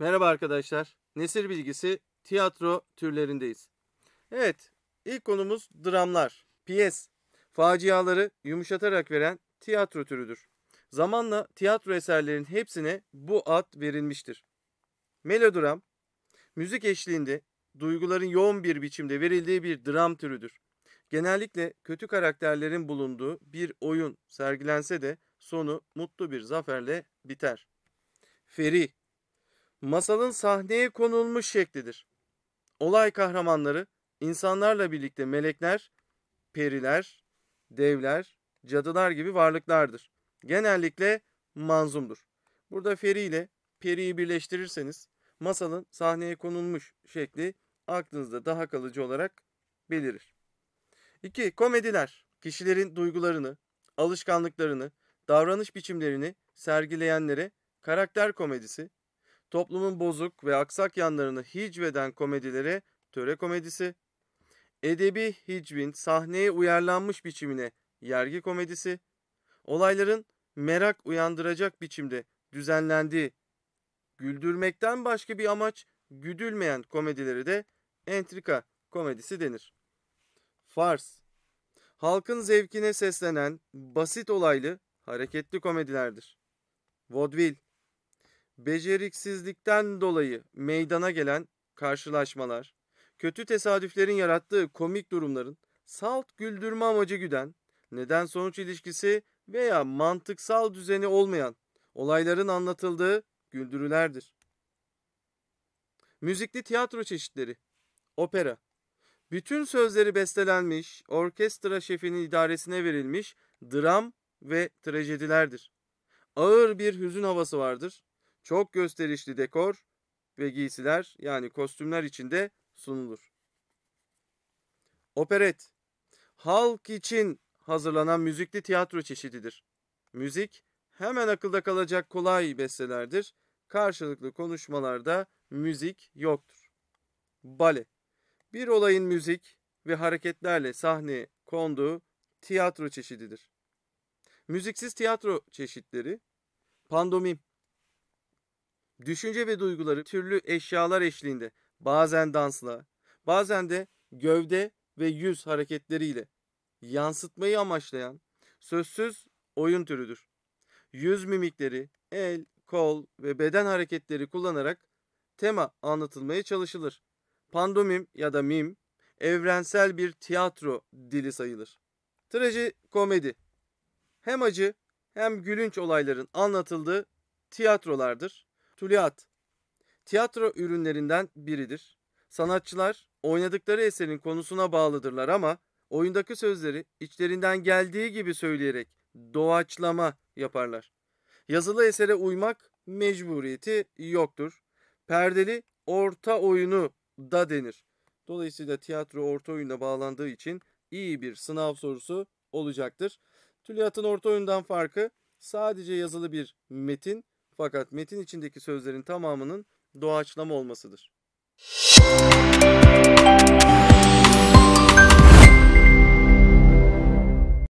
Merhaba arkadaşlar. Nesir bilgisi tiyatro türlerindeyiz. Evet, ilk konumuz dramlar, piyes, faciaları yumuşatarak veren tiyatro türüdür. Zamanla tiyatro eserlerinin hepsine bu ad verilmiştir. Melodram, müzik eşliğinde duyguların yoğun bir biçimde verildiği bir dram türüdür. Genellikle kötü karakterlerin bulunduğu bir oyun sergilense de sonu mutlu bir zaferle biter. Feri, masalın sahneye konulmuş şeklidir. Olay kahramanları insanlarla birlikte melekler, periler, devler, cadılar gibi varlıklardır. Genellikle manzumdur. Burada feri ile periyi birleştirirseniz masalın sahneye konulmuş şekli aklınızda daha kalıcı olarak belirir. 2. Komediler kişilerin duygularını, alışkanlıklarını, davranış biçimlerini sergileyenlere karakter komedisi, toplumun bozuk ve aksak yanlarını hicveden komedilere töre komedisi, edebi hicvin sahneye uyarlanmış biçimine yergi komedisi, olayların merak uyandıracak biçimde düzenlendiği, güldürmekten başka bir amaç güdülmeyen komedileri de entrika komedisi denir. Fars, halkın zevkine seslenen basit olaylı hareketli komedilerdir. Vaudeville, beceriksizlikten dolayı meydana gelen karşılaşmalar, kötü tesadüflerin yarattığı komik durumların salt güldürme amacı güden, neden sonuç ilişkisi veya mantıksal düzeni olmayan olayların anlatıldığı güldürülerdir. Müzikli tiyatro çeşitleri, opera, bütün sözleri bestelenmiş, orkestra şefinin idaresine verilmiş dram ve trajedilerdir. Ağır bir hüzün havası vardır çok gösterişli dekor ve giysiler yani kostümler içinde sunulur. Operet halk için hazırlanan müzikli tiyatro çeşididir. Müzik hemen akılda kalacak kolay bestelerdir. Karşılıklı konuşmalarda müzik yoktur. Bale bir olayın müzik ve hareketlerle sahne konduğu tiyatro çeşididir. Müziksiz tiyatro çeşitleri pandomim Düşünce ve duyguları türlü eşyalar eşliğinde bazen dansla, bazen de gövde ve yüz hareketleriyle yansıtmayı amaçlayan sözsüz oyun türüdür. Yüz mimikleri, el, kol ve beden hareketleri kullanarak tema anlatılmaya çalışılır. Pandomim ya da mim evrensel bir tiyatro dili sayılır. Traji komedi hem acı hem gülünç olayların anlatıldığı tiyatrolardır. Maktuliyat tiyatro ürünlerinden biridir. Sanatçılar oynadıkları eserin konusuna bağlıdırlar ama oyundaki sözleri içlerinden geldiği gibi söyleyerek doğaçlama yaparlar. Yazılı esere uymak mecburiyeti yoktur. Perdeli orta oyunu da denir. Dolayısıyla tiyatro orta oyuna bağlandığı için iyi bir sınav sorusu olacaktır. Tülyat'ın orta oyundan farkı sadece yazılı bir metin fakat metin içindeki sözlerin tamamının doğaçlama olmasıdır. Müzik